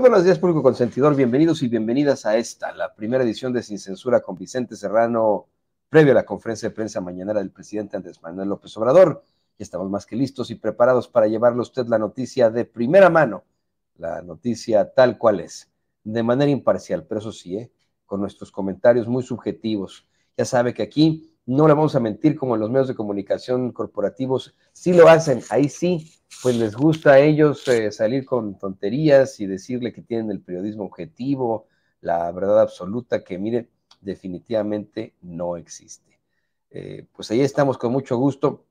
buenos días, público consentidor. Bienvenidos y bienvenidas a esta, la primera edición de Sin Censura con Vicente Serrano, previo a la conferencia de prensa mañanera del presidente Andrés Manuel López Obrador. Y estamos más que listos y preparados para llevarle a usted la noticia de primera mano, la noticia tal cual es, de manera imparcial, pero eso sí, ¿eh? con nuestros comentarios muy subjetivos. Ya sabe que aquí no le vamos a mentir como en los medios de comunicación corporativos, sí lo hacen, ahí sí, pues les gusta a ellos eh, salir con tonterías y decirle que tienen el periodismo objetivo, la verdad absoluta, que mire, definitivamente no existe. Eh, pues ahí estamos con mucho gusto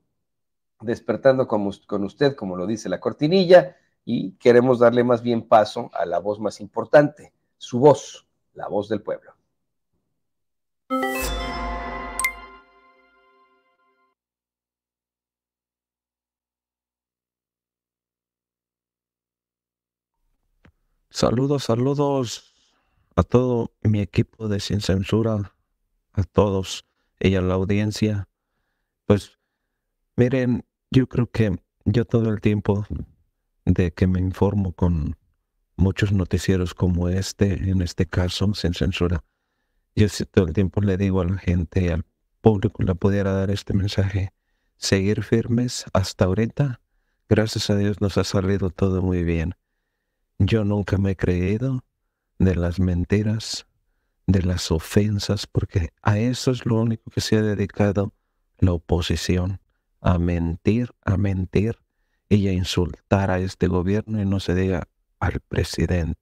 despertando con usted, como lo dice la cortinilla, y queremos darle más bien paso a la voz más importante, su voz, la voz del pueblo. Saludos, saludos a todo mi equipo de Sin Censura, a todos y a la audiencia. Pues miren, yo creo que yo todo el tiempo de que me informo con muchos noticieros como este, en este caso, sin censura, yo todo el tiempo le digo a la gente, al público, le pudiera dar este mensaje, seguir firmes hasta ahorita. Gracias a Dios nos ha salido todo muy bien. Yo nunca me he creído de las mentiras, de las ofensas, porque a eso es lo único que se ha dedicado la oposición, a mentir, a mentir y a insultar a este gobierno y no se diga al presidente.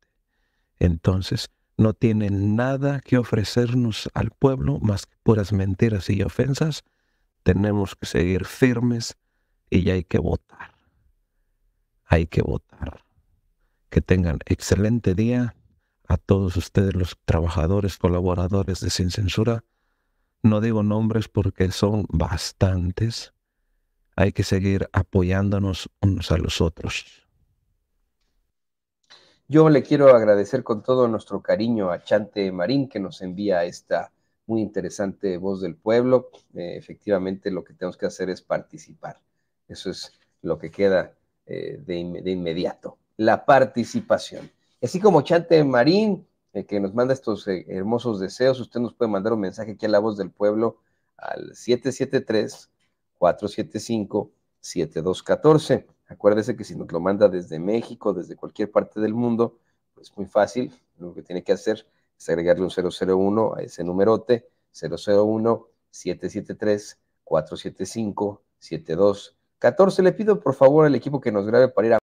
Entonces, no tienen nada que ofrecernos al pueblo más que puras mentiras y ofensas. Tenemos que seguir firmes y hay que votar. Hay que votar tengan excelente día a todos ustedes los trabajadores, colaboradores de Sin Censura. No digo nombres porque son bastantes. Hay que seguir apoyándonos unos a los otros. Yo le quiero agradecer con todo nuestro cariño a Chante Marín que nos envía esta muy interesante voz del pueblo. Eh, efectivamente, lo que tenemos que hacer es participar. Eso es lo que queda eh, de inmediato la participación. Así como Chante Marín, eh, que nos manda estos eh, hermosos deseos, usted nos puede mandar un mensaje aquí a La Voz del Pueblo al 773-475-7214. Acuérdese que si nos lo manda desde México, desde cualquier parte del mundo, es pues muy fácil, lo que tiene que hacer es agregarle un 001 a ese numerote, 001-773-475-7214. Le pido por favor al equipo que nos grabe para ir a